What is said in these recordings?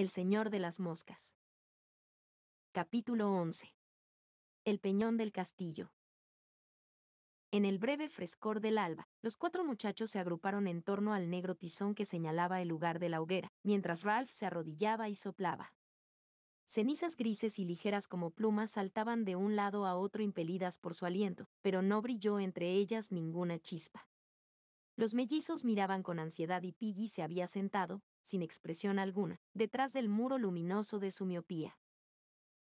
El Señor de las Moscas. Capítulo 11. El Peñón del Castillo. En el breve frescor del alba, los cuatro muchachos se agruparon en torno al negro tizón que señalaba el lugar de la hoguera, mientras Ralph se arrodillaba y soplaba. Cenizas grises y ligeras como plumas saltaban de un lado a otro impelidas por su aliento, pero no brilló entre ellas ninguna chispa. Los mellizos miraban con ansiedad y Piggy se había sentado, sin expresión alguna, detrás del muro luminoso de su miopía.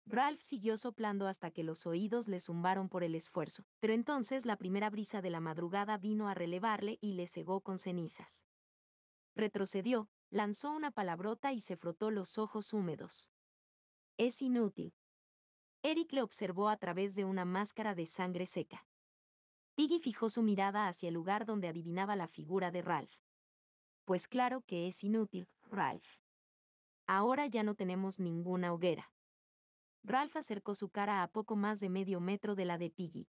Ralph siguió soplando hasta que los oídos le zumbaron por el esfuerzo, pero entonces la primera brisa de la madrugada vino a relevarle y le cegó con cenizas. Retrocedió, lanzó una palabrota y se frotó los ojos húmedos. Es inútil. Eric le observó a través de una máscara de sangre seca. Piggy fijó su mirada hacia el lugar donde adivinaba la figura de Ralph. Pues claro que es inútil, Ralph. Ahora ya no tenemos ninguna hoguera. Ralph acercó su cara a poco más de medio metro de la de Piggy.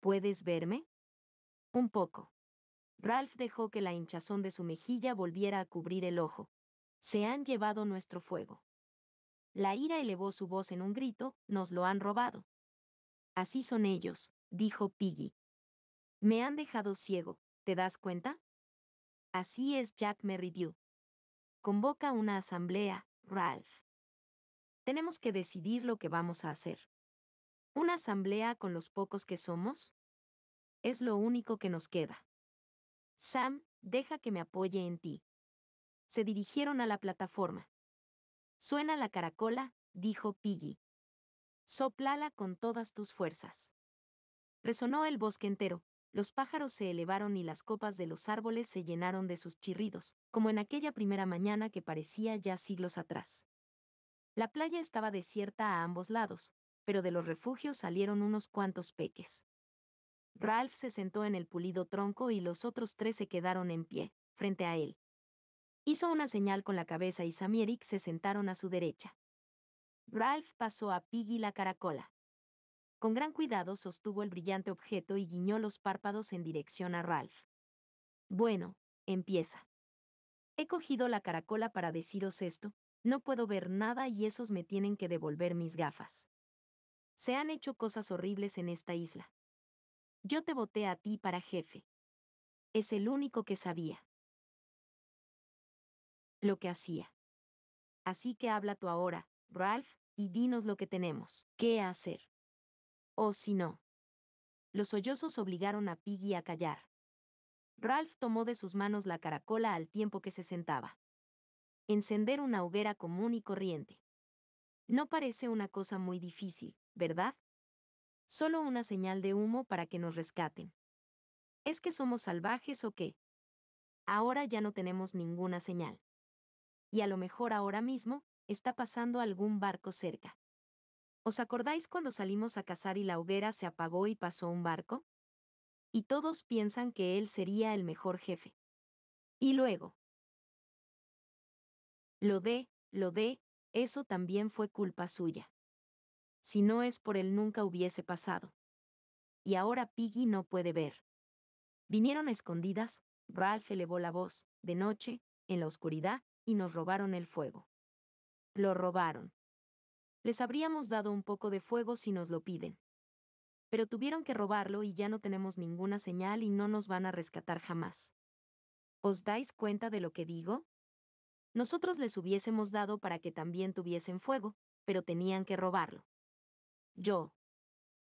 ¿Puedes verme? Un poco. Ralph dejó que la hinchazón de su mejilla volviera a cubrir el ojo. Se han llevado nuestro fuego. La ira elevó su voz en un grito, nos lo han robado. Así son ellos, dijo Piggy. Me han dejado ciego, ¿te das cuenta? Así es Jack Merridew. Convoca una asamblea, Ralph. Tenemos que decidir lo que vamos a hacer. ¿Una asamblea con los pocos que somos? Es lo único que nos queda. Sam, deja que me apoye en ti. Se dirigieron a la plataforma. Suena la caracola, dijo Piggy. Soplala con todas tus fuerzas. Resonó el bosque entero, los pájaros se elevaron y las copas de los árboles se llenaron de sus chirridos, como en aquella primera mañana que parecía ya siglos atrás. La playa estaba desierta a ambos lados, pero de los refugios salieron unos cuantos peques. Ralph se sentó en el pulido tronco y los otros tres se quedaron en pie, frente a él. Hizo una señal con la cabeza y Sam se sentaron a su derecha. Ralph pasó a Piggy la caracola. Con gran cuidado sostuvo el brillante objeto y guiñó los párpados en dirección a Ralph. Bueno, empieza. He cogido la caracola para deciros esto, no puedo ver nada y esos me tienen que devolver mis gafas. Se han hecho cosas horribles en esta isla. Yo te voté a ti para jefe. Es el único que sabía. Lo que hacía. Así que habla tú ahora, Ralph, y dinos lo que tenemos. ¿Qué hacer? Oh, si no. Los sollozos obligaron a Piggy a callar. Ralph tomó de sus manos la caracola al tiempo que se sentaba. Encender una hoguera común y corriente. No parece una cosa muy difícil, ¿verdad? Solo una señal de humo para que nos rescaten. ¿Es que somos salvajes o qué? Ahora ya no tenemos ninguna señal. Y a lo mejor ahora mismo, está pasando algún barco cerca. ¿Os acordáis cuando salimos a cazar y la hoguera se apagó y pasó un barco? Y todos piensan que él sería el mejor jefe. Y luego. Lo de, lo de, eso también fue culpa suya. Si no es por él nunca hubiese pasado. Y ahora Piggy no puede ver. Vinieron escondidas, Ralph elevó la voz, de noche, en la oscuridad, y nos robaron el fuego. Lo robaron. Les habríamos dado un poco de fuego si nos lo piden. Pero tuvieron que robarlo y ya no tenemos ninguna señal y no nos van a rescatar jamás. ¿Os dais cuenta de lo que digo? Nosotros les hubiésemos dado para que también tuviesen fuego, pero tenían que robarlo. Yo.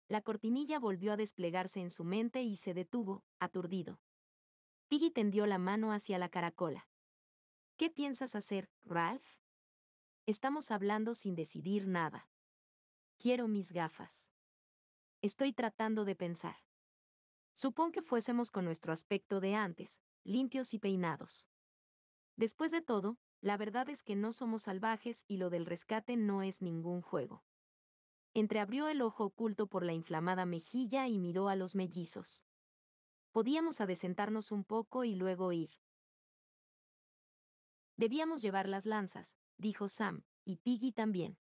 La cortinilla volvió a desplegarse en su mente y se detuvo, aturdido. Piggy tendió la mano hacia la caracola. ¿Qué piensas hacer, Ralph? Estamos hablando sin decidir nada. Quiero mis gafas. Estoy tratando de pensar. Supón que fuésemos con nuestro aspecto de antes, limpios y peinados. Después de todo, la verdad es que no somos salvajes y lo del rescate no es ningún juego. Entreabrió el ojo oculto por la inflamada mejilla y miró a los mellizos. Podíamos adesentarnos un poco y luego ir. Debíamos llevar las lanzas, dijo Sam, y Piggy también.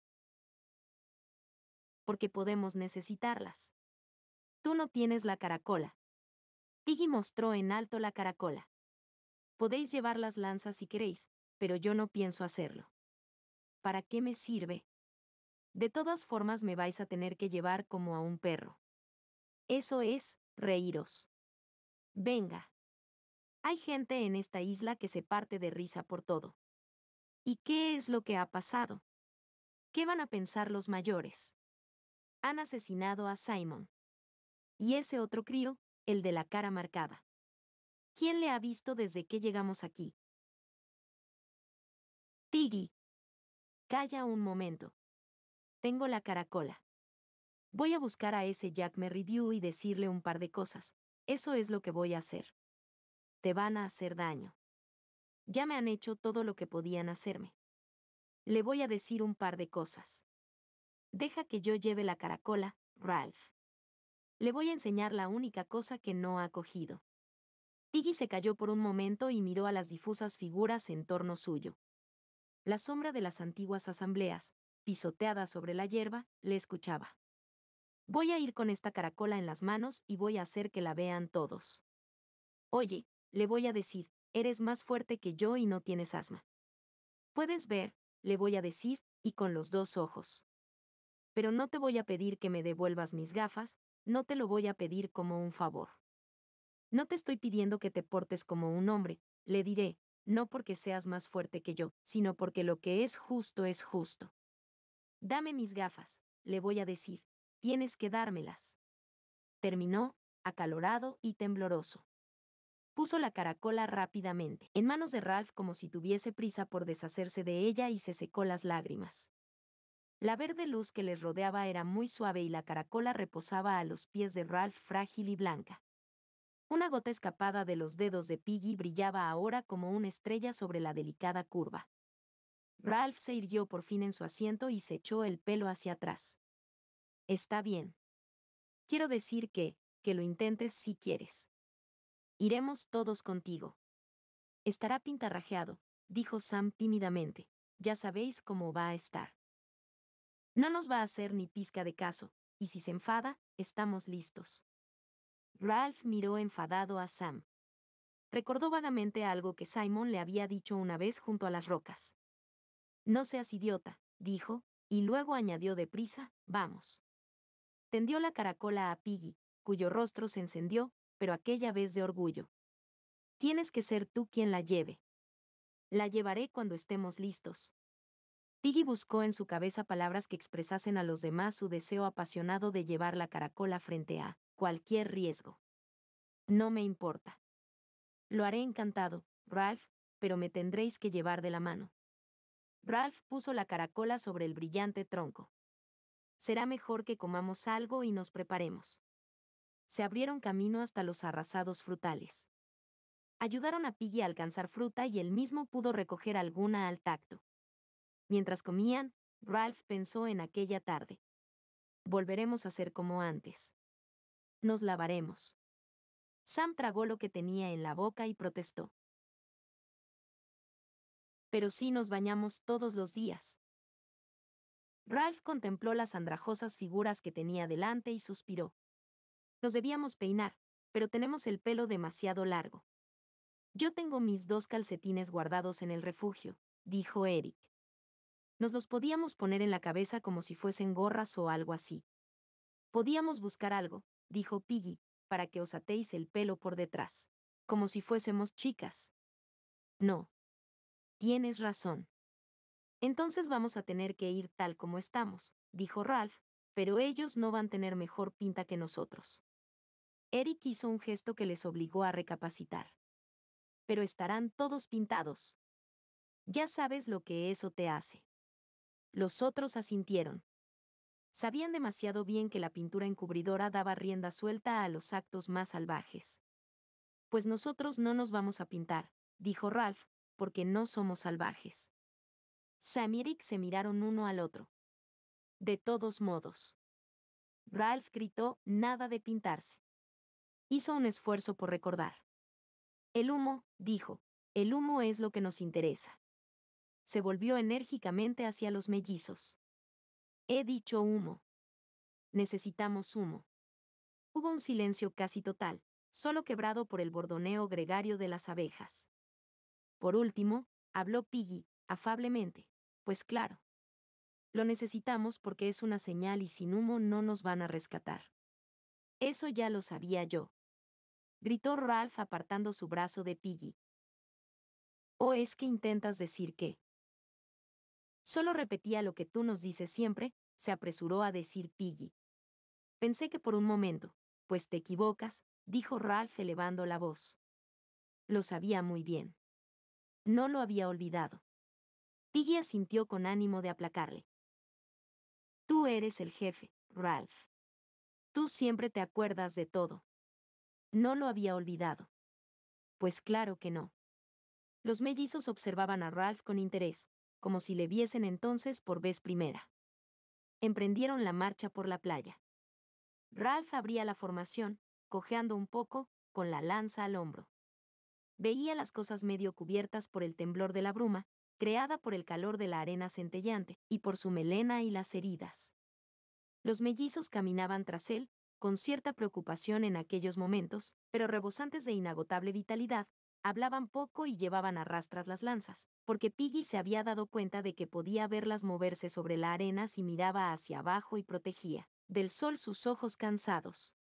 Porque podemos necesitarlas. Tú no tienes la caracola. Piggy mostró en alto la caracola. Podéis llevar las lanzas si queréis, pero yo no pienso hacerlo. ¿Para qué me sirve? De todas formas me vais a tener que llevar como a un perro. Eso es, reíros. Venga. Hay gente en esta isla que se parte de risa por todo. ¿Y qué es lo que ha pasado? ¿Qué van a pensar los mayores? Han asesinado a Simon. Y ese otro crío, el de la cara marcada. ¿Quién le ha visto desde que llegamos aquí? Tiggy. Calla un momento. Tengo la caracola. Voy a buscar a ese Jack Merridew y decirle un par de cosas. Eso es lo que voy a hacer. Te van a hacer daño. Ya me han hecho todo lo que podían hacerme. Le voy a decir un par de cosas. Deja que yo lleve la caracola, Ralph. Le voy a enseñar la única cosa que no ha cogido. Piggy se calló por un momento y miró a las difusas figuras en torno suyo. La sombra de las antiguas asambleas, pisoteada sobre la hierba, le escuchaba. Voy a ir con esta caracola en las manos y voy a hacer que la vean todos. Oye, le voy a decir, eres más fuerte que yo y no tienes asma. Puedes ver, le voy a decir, y con los dos ojos. Pero no te voy a pedir que me devuelvas mis gafas, no te lo voy a pedir como un favor. No te estoy pidiendo que te portes como un hombre, le diré, no porque seas más fuerte que yo, sino porque lo que es justo es justo. Dame mis gafas, le voy a decir, tienes que dármelas. Terminó, acalorado y tembloroso puso la caracola rápidamente en manos de Ralph como si tuviese prisa por deshacerse de ella y se secó las lágrimas. La verde luz que les rodeaba era muy suave y la caracola reposaba a los pies de Ralph frágil y blanca. Una gota escapada de los dedos de Piggy brillaba ahora como una estrella sobre la delicada curva. Ralph se irguió por fin en su asiento y se echó el pelo hacia atrás. Está bien. Quiero decir que, que lo intentes si quieres. Iremos todos contigo. Estará pintarrajeado, dijo Sam tímidamente. Ya sabéis cómo va a estar. No nos va a hacer ni pizca de caso, y si se enfada, estamos listos. Ralph miró enfadado a Sam. Recordó vagamente algo que Simon le había dicho una vez junto a las rocas. No seas idiota, dijo, y luego añadió deprisa, vamos. Tendió la caracola a Piggy, cuyo rostro se encendió, pero aquella vez de orgullo. Tienes que ser tú quien la lleve. La llevaré cuando estemos listos. Piggy buscó en su cabeza palabras que expresasen a los demás su deseo apasionado de llevar la caracola frente a cualquier riesgo. No me importa. Lo haré encantado, Ralph, pero me tendréis que llevar de la mano. Ralph puso la caracola sobre el brillante tronco. Será mejor que comamos algo y nos preparemos se abrieron camino hasta los arrasados frutales. Ayudaron a Piggy a alcanzar fruta y él mismo pudo recoger alguna al tacto. Mientras comían, Ralph pensó en aquella tarde. Volveremos a ser como antes. Nos lavaremos. Sam tragó lo que tenía en la boca y protestó. Pero sí nos bañamos todos los días. Ralph contempló las andrajosas figuras que tenía delante y suspiró. Nos debíamos peinar, pero tenemos el pelo demasiado largo. Yo tengo mis dos calcetines guardados en el refugio, dijo Eric. Nos los podíamos poner en la cabeza como si fuesen gorras o algo así. Podíamos buscar algo, dijo Piggy, para que os atéis el pelo por detrás, como si fuésemos chicas. No. Tienes razón. Entonces vamos a tener que ir tal como estamos, dijo Ralph, pero ellos no van a tener mejor pinta que nosotros. Eric hizo un gesto que les obligó a recapacitar. Pero estarán todos pintados. Ya sabes lo que eso te hace. Los otros asintieron. Sabían demasiado bien que la pintura encubridora daba rienda suelta a los actos más salvajes. Pues nosotros no nos vamos a pintar, dijo Ralph, porque no somos salvajes. Sam y Eric se miraron uno al otro. De todos modos. Ralph gritó, nada de pintarse. Hizo un esfuerzo por recordar. El humo, dijo, el humo es lo que nos interesa. Se volvió enérgicamente hacia los mellizos. He dicho humo. Necesitamos humo. Hubo un silencio casi total, solo quebrado por el bordoneo gregario de las abejas. Por último, habló Piggy, afablemente. Pues claro. Lo necesitamos porque es una señal y sin humo no nos van a rescatar. Eso ya lo sabía yo. Gritó Ralph apartando su brazo de Piggy. ¿O es que intentas decir qué? Solo repetía lo que tú nos dices siempre, se apresuró a decir Piggy. Pensé que por un momento, pues te equivocas, dijo Ralph elevando la voz. Lo sabía muy bien. No lo había olvidado. Piggy asintió con ánimo de aplacarle. Tú eres el jefe, Ralph. Tú siempre te acuerdas de todo. No lo había olvidado. Pues claro que no. Los mellizos observaban a Ralph con interés, como si le viesen entonces por vez primera. Emprendieron la marcha por la playa. Ralph abría la formación, cojeando un poco, con la lanza al hombro. Veía las cosas medio cubiertas por el temblor de la bruma, creada por el calor de la arena centellante, y por su melena y las heridas. Los mellizos caminaban tras él, con cierta preocupación en aquellos momentos, pero rebosantes de inagotable vitalidad, hablaban poco y llevaban a rastras las lanzas, porque Piggy se había dado cuenta de que podía verlas moverse sobre la arena si miraba hacia abajo y protegía del sol sus ojos cansados.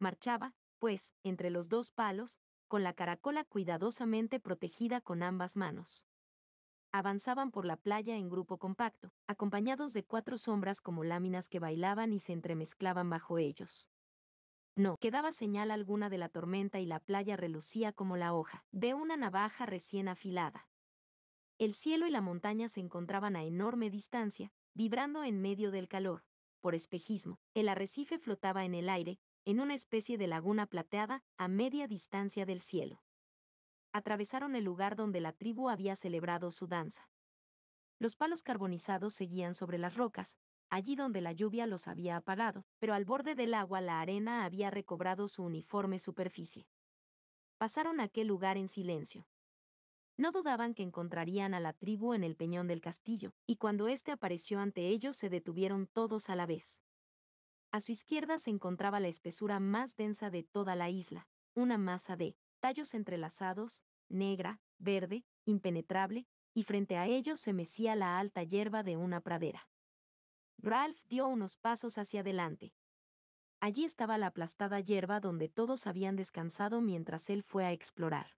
Marchaba, pues, entre los dos palos, con la caracola cuidadosamente protegida con ambas manos avanzaban por la playa en grupo compacto, acompañados de cuatro sombras como láminas que bailaban y se entremezclaban bajo ellos. No quedaba señal alguna de la tormenta y la playa relucía como la hoja de una navaja recién afilada. El cielo y la montaña se encontraban a enorme distancia, vibrando en medio del calor. Por espejismo, el arrecife flotaba en el aire, en una especie de laguna plateada, a media distancia del cielo atravesaron el lugar donde la tribu había celebrado su danza. Los palos carbonizados seguían sobre las rocas, allí donde la lluvia los había apagado, pero al borde del agua la arena había recobrado su uniforme superficie. Pasaron aquel lugar en silencio. No dudaban que encontrarían a la tribu en el peñón del castillo, y cuando éste apareció ante ellos se detuvieron todos a la vez. A su izquierda se encontraba la espesura más densa de toda la isla, una masa de tallos entrelazados, negra, verde, impenetrable, y frente a ellos se mecía la alta hierba de una pradera. Ralph dio unos pasos hacia adelante. Allí estaba la aplastada hierba donde todos habían descansado mientras él fue a explorar.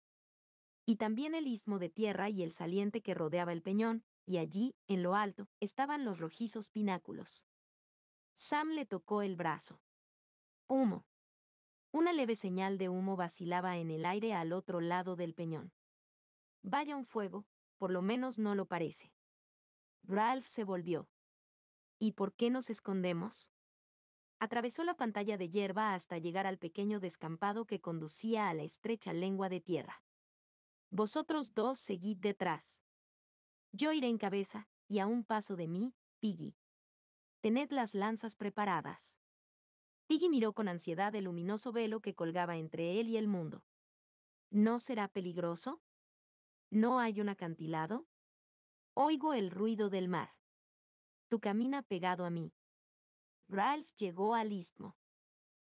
Y también el istmo de tierra y el saliente que rodeaba el peñón, y allí, en lo alto, estaban los rojizos pináculos. Sam le tocó el brazo. Humo. Una leve señal de humo vacilaba en el aire al otro lado del peñón. Vaya un fuego, por lo menos no lo parece. Ralph se volvió. ¿Y por qué nos escondemos? Atravesó la pantalla de hierba hasta llegar al pequeño descampado que conducía a la estrecha lengua de tierra. Vosotros dos seguid detrás. Yo iré en cabeza, y a un paso de mí, Piggy. Tened las lanzas preparadas. Iggy miró con ansiedad el luminoso velo que colgaba entre él y el mundo. ¿No será peligroso? ¿No hay un acantilado? Oigo el ruido del mar. Tu camina pegado a mí. Ralph llegó al istmo.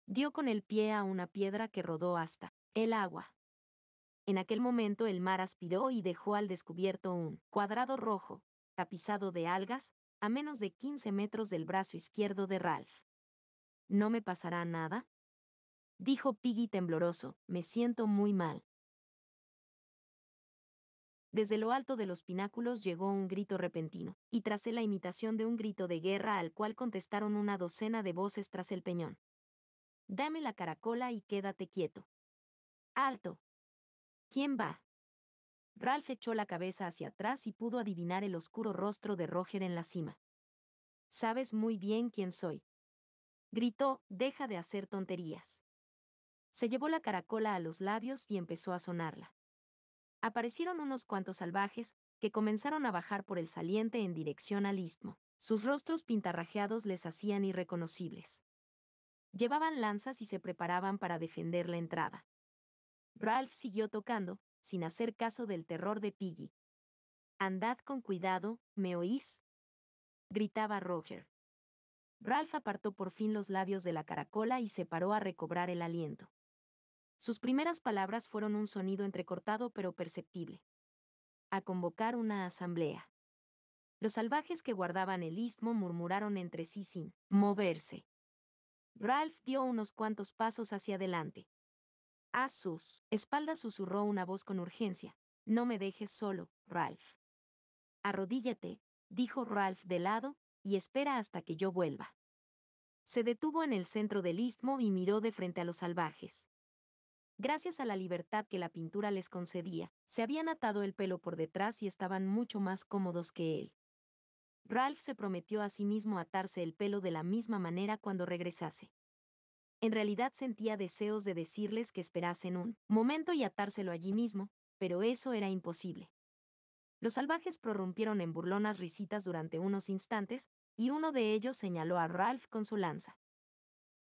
Dio con el pie a una piedra que rodó hasta el agua. En aquel momento el mar aspiró y dejó al descubierto un cuadrado rojo, tapizado de algas, a menos de 15 metros del brazo izquierdo de Ralph. ¿No me pasará nada? Dijo Piggy tembloroso, me siento muy mal. Desde lo alto de los pináculos llegó un grito repentino, y tracé la imitación de un grito de guerra al cual contestaron una docena de voces tras el peñón. Dame la caracola y quédate quieto. ¡Alto! ¿Quién va? Ralph echó la cabeza hacia atrás y pudo adivinar el oscuro rostro de Roger en la cima. Sabes muy bien quién soy. Gritó, deja de hacer tonterías. Se llevó la caracola a los labios y empezó a sonarla. Aparecieron unos cuantos salvajes, que comenzaron a bajar por el saliente en dirección al istmo. Sus rostros pintarrajeados les hacían irreconocibles. Llevaban lanzas y se preparaban para defender la entrada. Ralph siguió tocando, sin hacer caso del terror de Piggy. Andad con cuidado, ¿me oís? gritaba Roger. Ralph apartó por fin los labios de la caracola y se paró a recobrar el aliento. Sus primeras palabras fueron un sonido entrecortado pero perceptible. A convocar una asamblea. Los salvajes que guardaban el istmo murmuraron entre sí sin moverse. Ralph dio unos cuantos pasos hacia adelante. A sus espaldas susurró una voz con urgencia. No me dejes solo, Ralph. Arrodíllate, dijo Ralph de lado, y espera hasta que yo vuelva. Se detuvo en el centro del istmo y miró de frente a los salvajes. Gracias a la libertad que la pintura les concedía, se habían atado el pelo por detrás y estaban mucho más cómodos que él. Ralph se prometió a sí mismo atarse el pelo de la misma manera cuando regresase. En realidad sentía deseos de decirles que esperasen un momento y atárselo allí mismo, pero eso era imposible. Los salvajes prorrumpieron en burlonas risitas durante unos instantes, y uno de ellos señaló a Ralph con su lanza.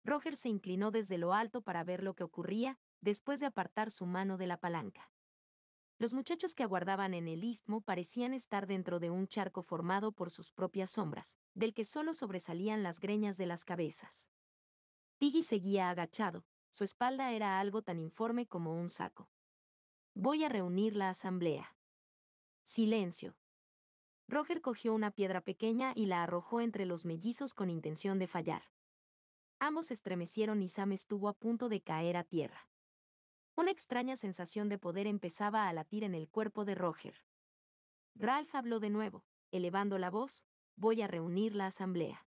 Roger se inclinó desde lo alto para ver lo que ocurría, después de apartar su mano de la palanca. Los muchachos que aguardaban en el istmo parecían estar dentro de un charco formado por sus propias sombras, del que solo sobresalían las greñas de las cabezas. Piggy seguía agachado, su espalda era algo tan informe como un saco. Voy a reunir la asamblea. Silencio. Roger cogió una piedra pequeña y la arrojó entre los mellizos con intención de fallar. Ambos estremecieron y Sam estuvo a punto de caer a tierra. Una extraña sensación de poder empezaba a latir en el cuerpo de Roger. Ralph habló de nuevo, elevando la voz, voy a reunir la asamblea.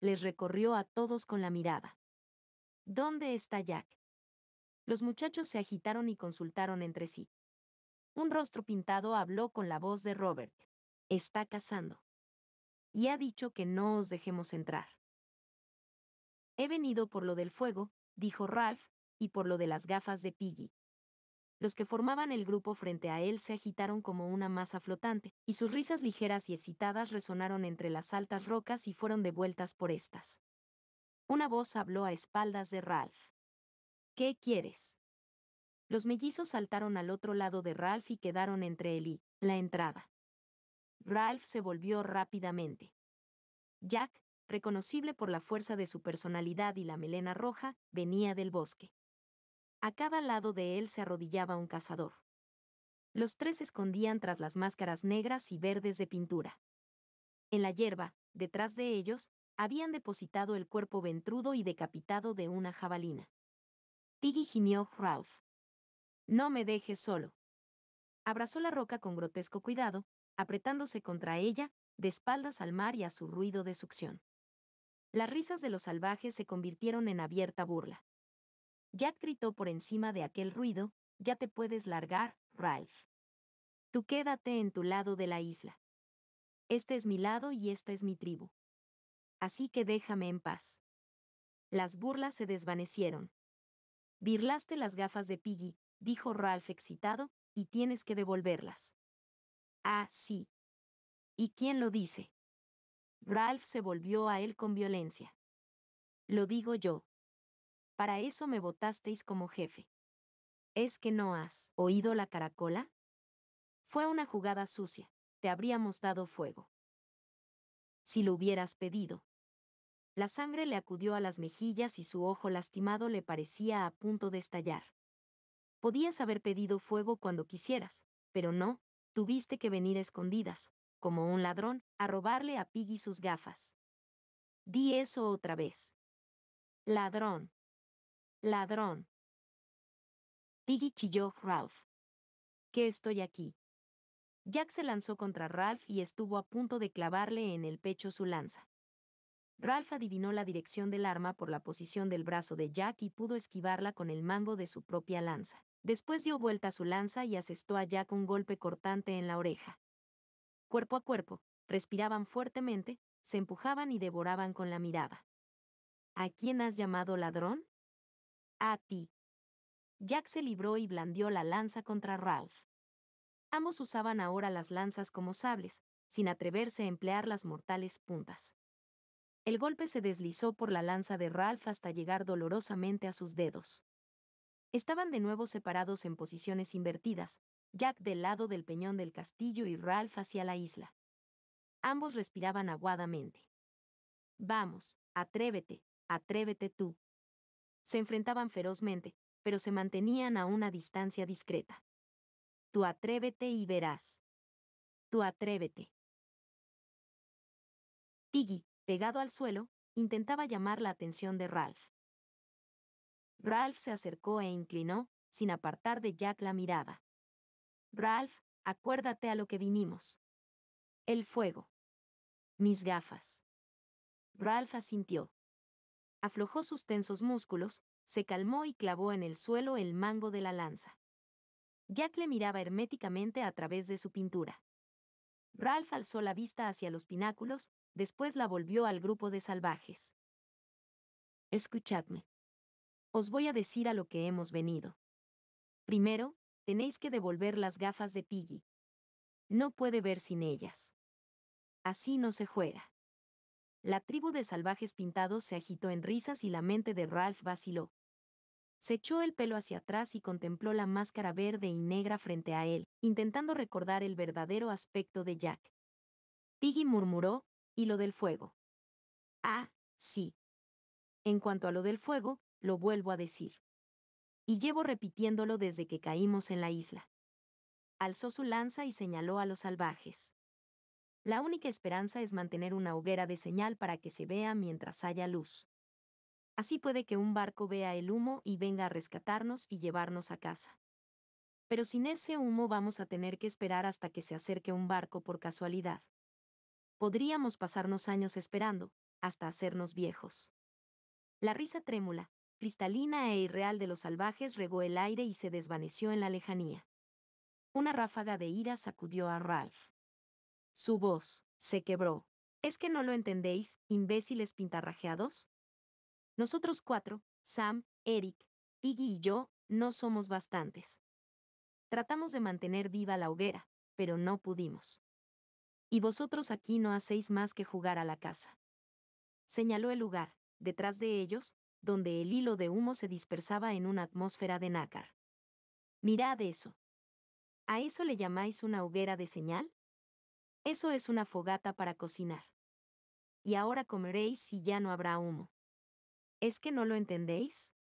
Les recorrió a todos con la mirada. ¿Dónde está Jack? Los muchachos se agitaron y consultaron entre sí, un rostro pintado habló con la voz de Robert. Está cazando. Y ha dicho que no os dejemos entrar. He venido por lo del fuego, dijo Ralph, y por lo de las gafas de Piggy. Los que formaban el grupo frente a él se agitaron como una masa flotante, y sus risas ligeras y excitadas resonaron entre las altas rocas y fueron devueltas por estas. Una voz habló a espaldas de Ralph. ¿Qué quieres? Los mellizos saltaron al otro lado de Ralph y quedaron entre él y la entrada. Ralph se volvió rápidamente. Jack, reconocible por la fuerza de su personalidad y la melena roja, venía del bosque. A cada lado de él se arrodillaba un cazador. Los tres se escondían tras las máscaras negras y verdes de pintura. En la hierba, detrás de ellos, habían depositado el cuerpo ventrudo y decapitado de una jabalina. Piggy gimió Ralph. No me dejes solo. Abrazó la roca con grotesco cuidado, apretándose contra ella, de espaldas al mar y a su ruido de succión. Las risas de los salvajes se convirtieron en abierta burla. Jack gritó por encima de aquel ruido, ya te puedes largar, Ralph. Tú quédate en tu lado de la isla. Este es mi lado y esta es mi tribu. Así que déjame en paz. Las burlas se desvanecieron. Birlaste las gafas de Piggy, dijo Ralph excitado, y tienes que devolverlas. Ah, sí. ¿Y quién lo dice? Ralph se volvió a él con violencia. Lo digo yo. Para eso me votasteis como jefe. ¿Es que no has oído la caracola? Fue una jugada sucia, te habríamos dado fuego. Si lo hubieras pedido. La sangre le acudió a las mejillas y su ojo lastimado le parecía a punto de estallar. Podías haber pedido fuego cuando quisieras, pero no, tuviste que venir escondidas, como un ladrón, a robarle a Piggy sus gafas. Di eso otra vez. Ladrón. Ladrón. Piggy chilló Ralph. ¿Qué estoy aquí? Jack se lanzó contra Ralph y estuvo a punto de clavarle en el pecho su lanza. Ralph adivinó la dirección del arma por la posición del brazo de Jack y pudo esquivarla con el mango de su propia lanza. Después dio vuelta su lanza y asestó a Jack un golpe cortante en la oreja. Cuerpo a cuerpo, respiraban fuertemente, se empujaban y devoraban con la mirada. ¿A quién has llamado ladrón? A ti. Jack se libró y blandió la lanza contra Ralph. Ambos usaban ahora las lanzas como sables, sin atreverse a emplear las mortales puntas. El golpe se deslizó por la lanza de Ralph hasta llegar dolorosamente a sus dedos. Estaban de nuevo separados en posiciones invertidas, Jack del lado del peñón del castillo y Ralph hacia la isla. Ambos respiraban aguadamente. Vamos, atrévete, atrévete tú. Se enfrentaban ferozmente, pero se mantenían a una distancia discreta. Tú atrévete y verás. Tú atrévete. Piggy, pegado al suelo, intentaba llamar la atención de Ralph. Ralph se acercó e inclinó, sin apartar de Jack la mirada. Ralph, acuérdate a lo que vinimos. El fuego. Mis gafas. Ralph asintió. Aflojó sus tensos músculos, se calmó y clavó en el suelo el mango de la lanza. Jack le miraba herméticamente a través de su pintura. Ralph alzó la vista hacia los pináculos, después la volvió al grupo de salvajes. Escuchadme. Os voy a decir a lo que hemos venido. Primero, tenéis que devolver las gafas de Piggy. No puede ver sin ellas. Así no se juega. La tribu de salvajes pintados se agitó en risas y la mente de Ralph vaciló. Se echó el pelo hacia atrás y contempló la máscara verde y negra frente a él, intentando recordar el verdadero aspecto de Jack. Piggy murmuró, y lo del fuego. Ah, sí. En cuanto a lo del fuego, lo vuelvo a decir. Y llevo repitiéndolo desde que caímos en la isla. Alzó su lanza y señaló a los salvajes. La única esperanza es mantener una hoguera de señal para que se vea mientras haya luz. Así puede que un barco vea el humo y venga a rescatarnos y llevarnos a casa. Pero sin ese humo vamos a tener que esperar hasta que se acerque un barco por casualidad. Podríamos pasarnos años esperando, hasta hacernos viejos. La risa trémula, cristalina e irreal de los salvajes regó el aire y se desvaneció en la lejanía. Una ráfaga de ira sacudió a Ralph. Su voz se quebró. ¿Es que no lo entendéis, imbéciles pintarrajeados? Nosotros cuatro, Sam, Eric, Iggy y yo, no somos bastantes. Tratamos de mantener viva la hoguera, pero no pudimos. Y vosotros aquí no hacéis más que jugar a la casa. Señaló el lugar, detrás de ellos, donde el hilo de humo se dispersaba en una atmósfera de nácar. Mirad eso. ¿A eso le llamáis una hoguera de señal? Eso es una fogata para cocinar. Y ahora comeréis si ya no habrá humo. ¿Es que no lo entendéis?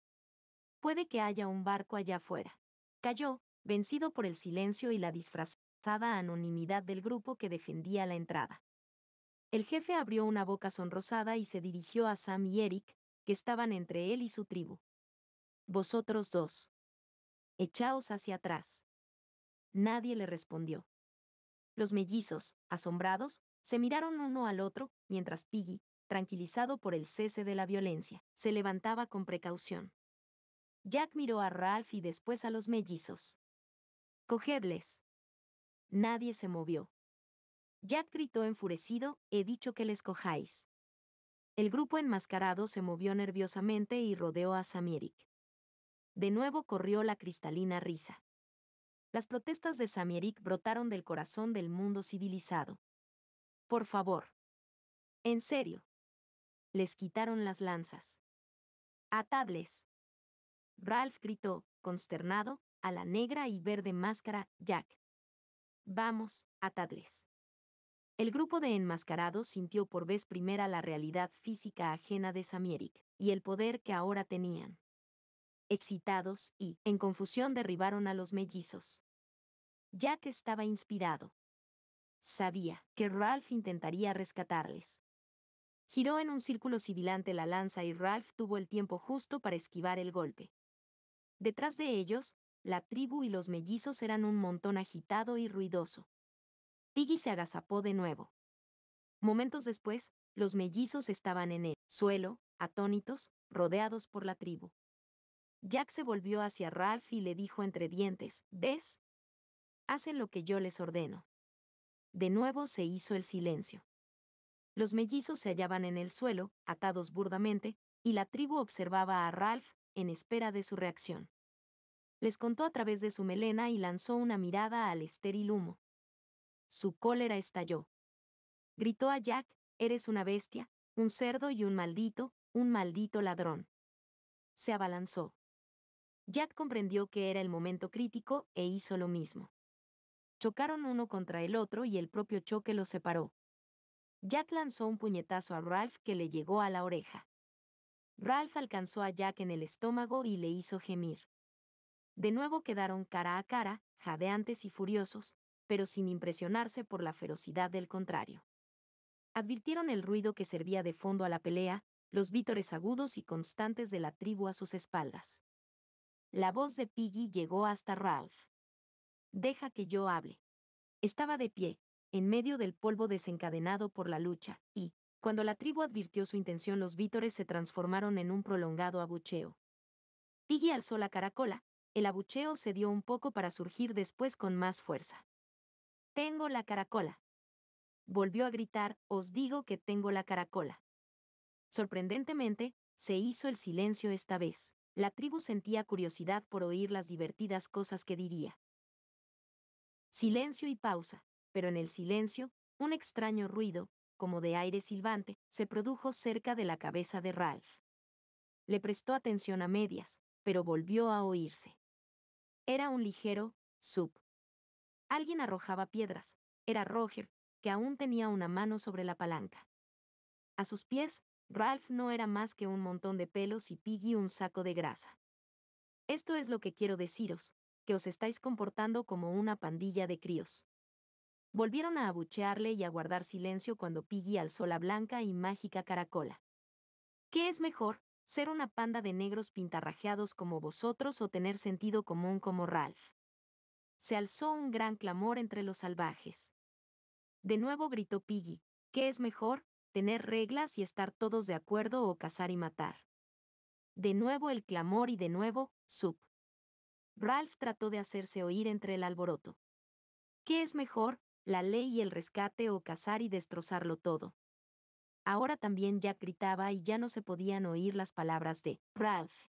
Puede que haya un barco allá afuera. Cayó, vencido por el silencio y la disfrazada anonimidad del grupo que defendía la entrada. El jefe abrió una boca sonrosada y se dirigió a Sam y Eric, que estaban entre él y su tribu. Vosotros dos. Echaos hacia atrás. Nadie le respondió. Los mellizos, asombrados, se miraron uno al otro, mientras Piggy, tranquilizado por el cese de la violencia, se levantaba con precaución. Jack miró a Ralph y después a los mellizos. Cogedles. Nadie se movió. Jack gritó enfurecido, he dicho que les cojáis. El grupo enmascarado se movió nerviosamente y rodeó a Samieric. De nuevo corrió la cristalina risa. Las protestas de Samieric brotaron del corazón del mundo civilizado. Por favor. En serio. Les quitaron las lanzas. Atadles. Ralph gritó, consternado, a la negra y verde máscara, Jack. Vamos, atadles. El grupo de enmascarados sintió por vez primera la realidad física ajena de Samieric y el poder que ahora tenían. Excitados y, en confusión, derribaron a los mellizos. Jack estaba inspirado. Sabía que Ralph intentaría rescatarles. Giró en un círculo sibilante la lanza y Ralph tuvo el tiempo justo para esquivar el golpe. Detrás de ellos, la tribu y los mellizos eran un montón agitado y ruidoso. Piggy se agazapó de nuevo. Momentos después, los mellizos estaban en el suelo, atónitos, rodeados por la tribu. Jack se volvió hacia Ralph y le dijo entre dientes, —¿Des? Hacen lo que yo les ordeno. De nuevo se hizo el silencio. Los mellizos se hallaban en el suelo, atados burdamente, y la tribu observaba a Ralph, en espera de su reacción. Les contó a través de su melena y lanzó una mirada al estéril humo. Su cólera estalló. Gritó a Jack, eres una bestia, un cerdo y un maldito, un maldito ladrón. Se abalanzó. Jack comprendió que era el momento crítico e hizo lo mismo. Chocaron uno contra el otro y el propio choque los separó. Jack lanzó un puñetazo a Ralph que le llegó a la oreja. Ralph alcanzó a Jack en el estómago y le hizo gemir. De nuevo quedaron cara a cara, jadeantes y furiosos, pero sin impresionarse por la ferocidad del contrario. Advirtieron el ruido que servía de fondo a la pelea, los vítores agudos y constantes de la tribu a sus espaldas. La voz de Piggy llegó hasta Ralph. Deja que yo hable. Estaba de pie, en medio del polvo desencadenado por la lucha, y, cuando la tribu advirtió su intención, los vítores se transformaron en un prolongado abucheo. Piggy alzó la caracola, el abucheo se dio un poco para surgir después con más fuerza. Tengo la caracola. Volvió a gritar, os digo que tengo la caracola. Sorprendentemente, se hizo el silencio esta vez. La tribu sentía curiosidad por oír las divertidas cosas que diría. Silencio y pausa, pero en el silencio, un extraño ruido, como de aire silbante, se produjo cerca de la cabeza de Ralph. Le prestó atención a medias, pero volvió a oírse. Era un ligero, sup. Alguien arrojaba piedras. Era Roger, que aún tenía una mano sobre la palanca. A sus pies, Ralph no era más que un montón de pelos y Piggy un saco de grasa. Esto es lo que quiero deciros, que os estáis comportando como una pandilla de críos. Volvieron a abuchearle y a guardar silencio cuando Piggy alzó la blanca y mágica caracola. ¿Qué es mejor, ser una panda de negros pintarrajeados como vosotros o tener sentido común como Ralph? se alzó un gran clamor entre los salvajes. De nuevo gritó Piggy, ¿qué es mejor, tener reglas y estar todos de acuerdo o cazar y matar? De nuevo el clamor y de nuevo, sup. Ralph trató de hacerse oír entre el alboroto. ¿Qué es mejor, la ley y el rescate o cazar y destrozarlo todo? Ahora también ya gritaba y ya no se podían oír las palabras de Ralph.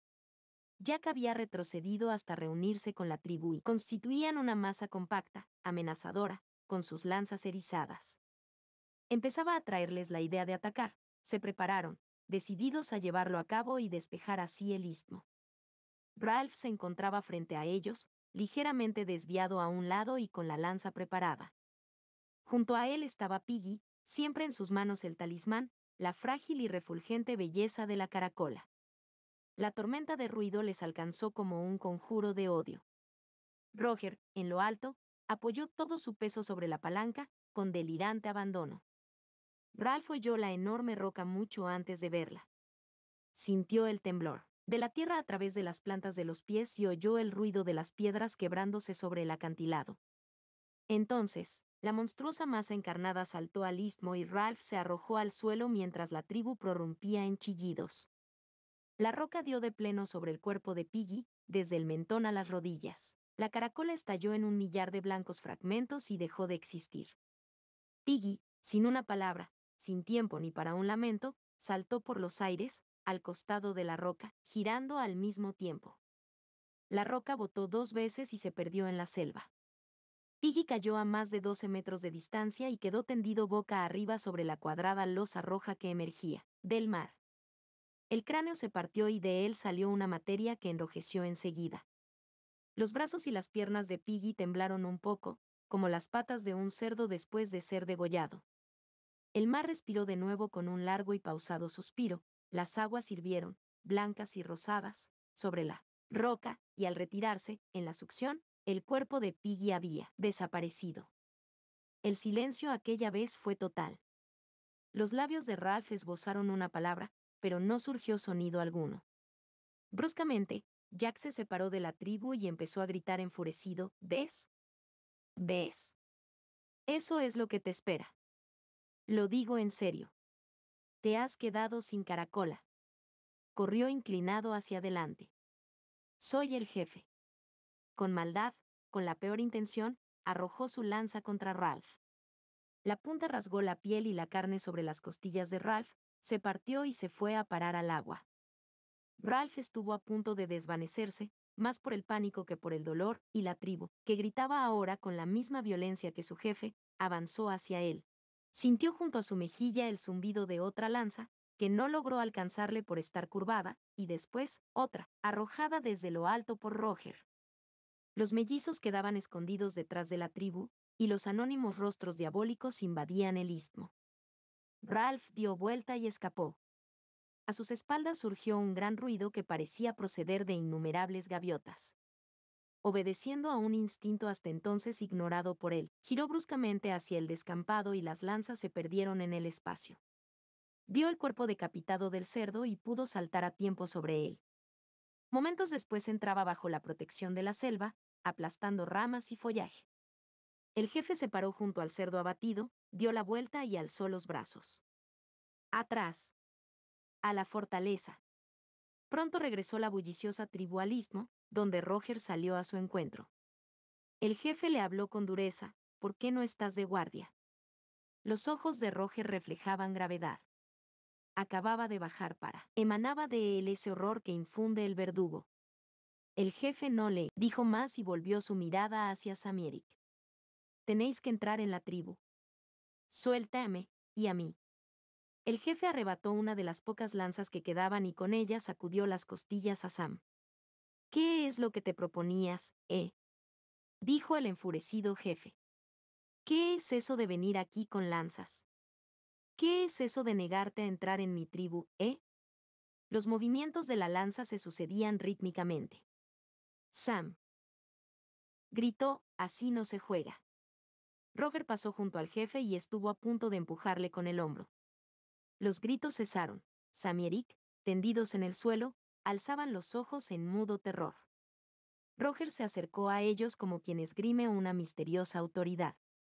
Jack había retrocedido hasta reunirse con la tribu y constituían una masa compacta, amenazadora, con sus lanzas erizadas. Empezaba a traerles la idea de atacar, se prepararon, decididos a llevarlo a cabo y despejar así el istmo. Ralph se encontraba frente a ellos, ligeramente desviado a un lado y con la lanza preparada. Junto a él estaba Piggy, siempre en sus manos el talismán, la frágil y refulgente belleza de la caracola. La tormenta de ruido les alcanzó como un conjuro de odio. Roger, en lo alto, apoyó todo su peso sobre la palanca, con delirante abandono. Ralph oyó la enorme roca mucho antes de verla. Sintió el temblor de la tierra a través de las plantas de los pies y oyó el ruido de las piedras quebrándose sobre el acantilado. Entonces, la monstruosa masa encarnada saltó al istmo y Ralph se arrojó al suelo mientras la tribu prorrumpía en chillidos. La roca dio de pleno sobre el cuerpo de Piggy, desde el mentón a las rodillas. La caracola estalló en un millar de blancos fragmentos y dejó de existir. Piggy, sin una palabra, sin tiempo ni para un lamento, saltó por los aires, al costado de la roca, girando al mismo tiempo. La roca botó dos veces y se perdió en la selva. Piggy cayó a más de 12 metros de distancia y quedó tendido boca arriba sobre la cuadrada losa roja que emergía del mar. El cráneo se partió y de él salió una materia que enrojeció enseguida. Los brazos y las piernas de Piggy temblaron un poco, como las patas de un cerdo después de ser degollado. El mar respiró de nuevo con un largo y pausado suspiro, las aguas hirvieron, blancas y rosadas, sobre la roca, y al retirarse, en la succión, el cuerpo de Piggy había desaparecido. El silencio aquella vez fue total. Los labios de Ralph esbozaron una palabra, pero no surgió sonido alguno. Bruscamente, Jack se separó de la tribu y empezó a gritar enfurecido, ¿ves? ¿Ves? Eso es lo que te espera. Lo digo en serio. Te has quedado sin caracola. Corrió inclinado hacia adelante. Soy el jefe. Con maldad, con la peor intención, arrojó su lanza contra Ralph. La punta rasgó la piel y la carne sobre las costillas de Ralph, se partió y se fue a parar al agua. Ralph estuvo a punto de desvanecerse, más por el pánico que por el dolor, y la tribu, que gritaba ahora con la misma violencia que su jefe, avanzó hacia él. Sintió junto a su mejilla el zumbido de otra lanza, que no logró alcanzarle por estar curvada, y después, otra, arrojada desde lo alto por Roger. Los mellizos quedaban escondidos detrás de la tribu, y los anónimos rostros diabólicos invadían el istmo. Ralph dio vuelta y escapó. A sus espaldas surgió un gran ruido que parecía proceder de innumerables gaviotas. Obedeciendo a un instinto hasta entonces ignorado por él, giró bruscamente hacia el descampado y las lanzas se perdieron en el espacio. Vio el cuerpo decapitado del cerdo y pudo saltar a tiempo sobre él. Momentos después entraba bajo la protección de la selva, aplastando ramas y follaje. El jefe se paró junto al cerdo abatido, dio la vuelta y alzó los brazos. Atrás. A la fortaleza. Pronto regresó la bulliciosa tribu donde Roger salió a su encuentro. El jefe le habló con dureza, ¿por qué no estás de guardia? Los ojos de Roger reflejaban gravedad. Acababa de bajar para. Emanaba de él ese horror que infunde el verdugo. El jefe no le dijo más y volvió su mirada hacia Samierik tenéis que entrar en la tribu. Suéltame, y a mí. El jefe arrebató una de las pocas lanzas que quedaban y con ella sacudió las costillas a Sam. ¿Qué es lo que te proponías, eh? dijo el enfurecido jefe. ¿Qué es eso de venir aquí con lanzas? ¿Qué es eso de negarte a entrar en mi tribu, eh? Los movimientos de la lanza se sucedían rítmicamente. Sam. Gritó, así no se juega. Roger pasó junto al jefe y estuvo a punto de empujarle con el hombro. Los gritos cesaron. Sam Eric, tendidos en el suelo, alzaban los ojos en mudo terror. Roger se acercó a ellos como quien esgrime una misteriosa autoridad.